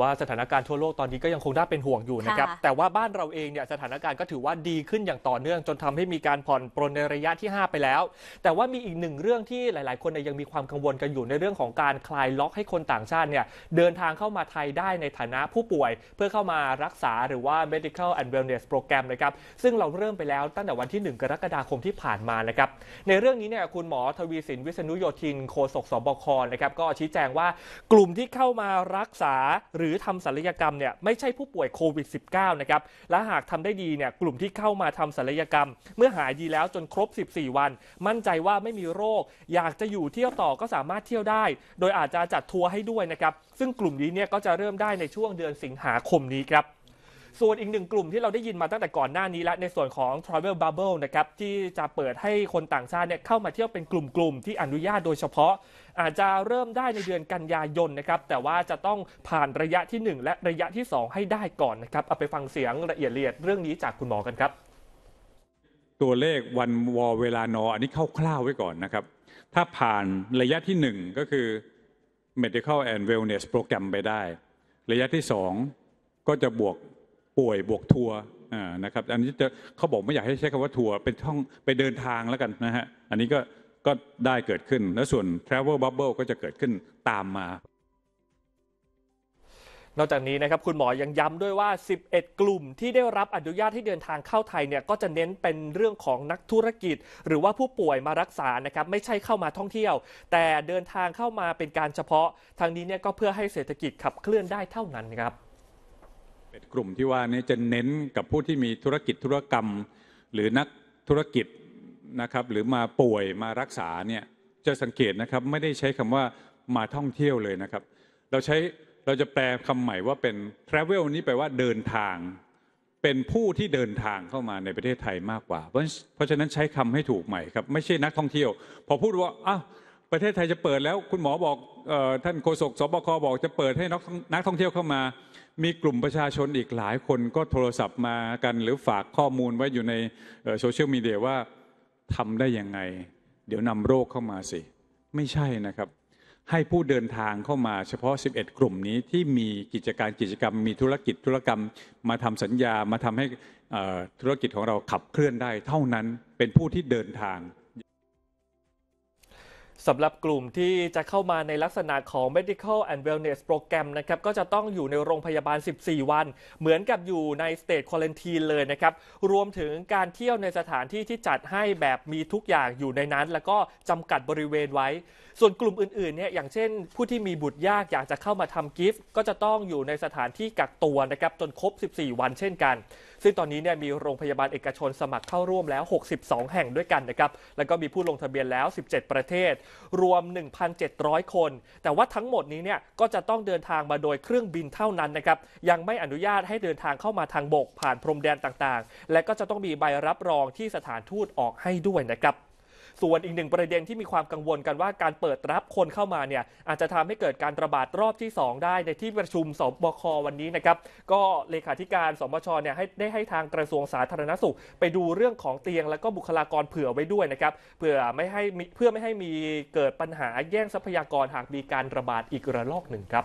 ว่าสถานการณ์ทั่วโลกตอนนี้ก็ยังคงน่าเป็นห่วงอยู่นะครับแต่ว่าบ้านเราเองเนี่ยสถานการณ์ก็ถือว่าดีขึ้นอย่างต่อเนื่อง จนทำให้มีการผ่อนปรนในระยะที่ 5 ไปแล้ว แต่ว่ามีอีกหนึ่งเรื่องที่หลายๆ คนยังมีความกังวลกันอยู่ในเรื่องของการคลายล็อกให้คนต่างชาติเนี่ยเดินทางเข้ามาไทยได้ในฐานะผู้ป่วย เพื่อเข้ามารักษาหรือว่า medical and wellness program นะครับซึ่งเราเริ่มไปแล้วตั้งแต่วันที่ 1 กรกฎาคมที่ผ่านมานะครับในเรื่องนี้เนี่ยคุณหมอทวีสินวิษณุโยธินโฆษกสบคนะครับก็ชี้แจงว่ากลุ่มที่เข้ามารักษารือทำศัลยกรรมเนี่ยไม่ใช่ผู้ป่วยโควิด -19 นะครับและหากทำได้ดีเนี่ยกลุ่มที่เข้ามาทำศัลยกรรม เมื่อหายดีแล้วจนครบ 14 วัน มั่นใจว่าไม่มีโรค อยากจะอยู่เที่ยวต่อก็สามารถเที่ยวได้โดยอาจจะจัดทัวร์ให้ด้วยนะครับ ซึ่งกลุ่มนี้เนี่ยก็จะเริ่มได้ในช่วงเดือนสิงหาคมนี้ครับส่วนอีกหนึ่งกลุ่มที่เราได้ยินมาตั้งแต่ก่อนหน้านี้แล้วในส่วนของ Travel Bubble นะครับ ที่จะเปิดให้คนต่างชาติเนี่ยเข้ามาเที่ยวเป็นกลุ่มๆที่อนุญาตโดยเฉพาะ อาจจะเริ่มได้ในเดือนกันยายนนะครับ แต่ว่าจะต้องผ่านระยะที่ 1 และระยะที่ 2 ให้ได้ก่อนนะครับ เอาไปฟังเสียงละเอียดเรื่องนี้จากคุณหมอกันครับ ตัวเลขวันวอเวลานออันนี้เข้าคร่าวไว้ก่อนนะครับ ถ้าผ่านระยะที่1ก็คือ medical and wellness program ไปได้ ระยะที่2ก็จะบวกป่วยบวกทัวร์นะครับอันนี้จะเขาบอกไม่อยากให้ใช้คำว่าทัวร์เป็นท่องไปเดินทางแล้วกันนะฮะ อันนี้ก็ก็ได้เกิดขึ้น และส่วน Travel Bubble ก็จะเกิดขึ้นตามมา นอกจากนี้นะครับ คุณหมอยังย้ำด้วยว่า 11 กลุ่มที่ได้รับอนุญาตให้เดินทางเข้าไทยเนี่ยก็จะเน้นเป็นเรื่องของนักธุรกิจ หรือว่าผู้ป่วยมารักษานะครับไม่ใช่เข้ามาท่องเที่ยว แต่เดินทางเข้ามาเป็นการเฉพาะ ทางนี้เนี่ยก็เพื่อให้เศรษฐกิจขับเคลื่อนได้เท่านั้นครับเป็นกลุ่มที่ว่านี้จะเน้นกับผู้ที่มีธุรกิจธุรกรรมหรือนักธุรกิจนะครับหรือมาป่วยมารักษาเนี่ยจะสังเกตนะครับไม่ได้ใช้คำว่ามาท่องเที่ยวเลยนะครับ เราใช้เราจะแปลคำใหม่ว่าเป็น travel นี้แปลว่าเดินทาง เป็นผู้ที่เดินทางเข้ามาในประเทศไทยมากกว่าเพราะฉะนั้นใช้คำให้ถูกใหม่ครับไม่ใช่นักท่องเที่ยว พอพูดว่าอ้าวประเทศไทยจะเปิดแล้วคุณหมอบอกท่านโฆษกสบคบอกจะเปิดให้นักท่องเที่ยวเข้ามา มีกลุ่มประชาชนอีกหลายคนก็โทรศัพท์มากัน หรือฝากข้อมูลไว้อยู่ในโซเชียลมีเดียว่าทำได้ยังไงเดี๋ยวนำโรคเข้ามาสิ ไม่ใช่นะครับ ให้ผู้เดินทางเข้ามา เฉพาะ 11 กลุ่มนี้ที่มีกิจการกิจกรรมมีธุรกิจธุรกรรมมาทำสัญญามาทำให้ธุรกิจของเราขับเคลื่อนได้ เท่านั้นเป็นผู้ที่เดินทางสำหรับกลุ่มที่จะเข้ามาในลักษณะของ medical and wellness program นะครับก็จะต้องอยู่ในโรงพยาบาล 14 วัน เหมือนกับอยู่ใน state quarantine เลยนะครับ รวมถึงการเที่ยวในสถานที่ที่จัดให้แบบมีทุกอย่างอยู่ในนั้น แล้วก็จำกัดบริเวณไว้ ส่วนกลุ่มอื่นๆเนี่ยอย่างเช่นผู้ที่มีบุตรยาก อยากจะเข้ามาทำกิฟต์ก็จะต้องอยู่ในสถานที่กักตัวนะครับจนครบ 14 วัน เช่นกัน ซึ่งตอนนี้เนี่ยมีโรงพยาบาลเอกชนสมัครเข้าร่วมแล้ว 62 แห่งด้วยกันนะครับแล้วก็มีผู้ลงทะเบียนแล้ว 17 ประเทศรวม 1,700 คน แต่ว่าทั้งหมดนี้เนี่ยก็จะต้องเดินทางมาโดยเครื่องบินเท่านั้นนะครับ ยังไม่อนุญาตให้เดินทางเข้ามาทางบกผ่านพรมแดนต่างๆ และก็จะต้องมีใบรับรองที่สถานทูตออกให้ด้วยนะครับส่วนอีกหนึ่งประเด็นที่มีความกังวลกันว่าการเปิดรับคนเข้ามาเนี่ยอาจจะทำให้เกิดการระบาดรอบที่2ได้ในที่ประชุมสบควันนี้นะครับ ก็เลขาธิการสบชเนี่ยให้ได้ให้ทางกระทรวงสาธารณสุขไปดูเรื่องของเตียงและก็บุคลากรเผื่อไว้ด้วยนะครับเผื่อไม่ให้เพื่อไม่ให้มีเกิดปัญหาแย่งทรัพยากรหากมีการระบาดอีกระลอกหนึ่งครับ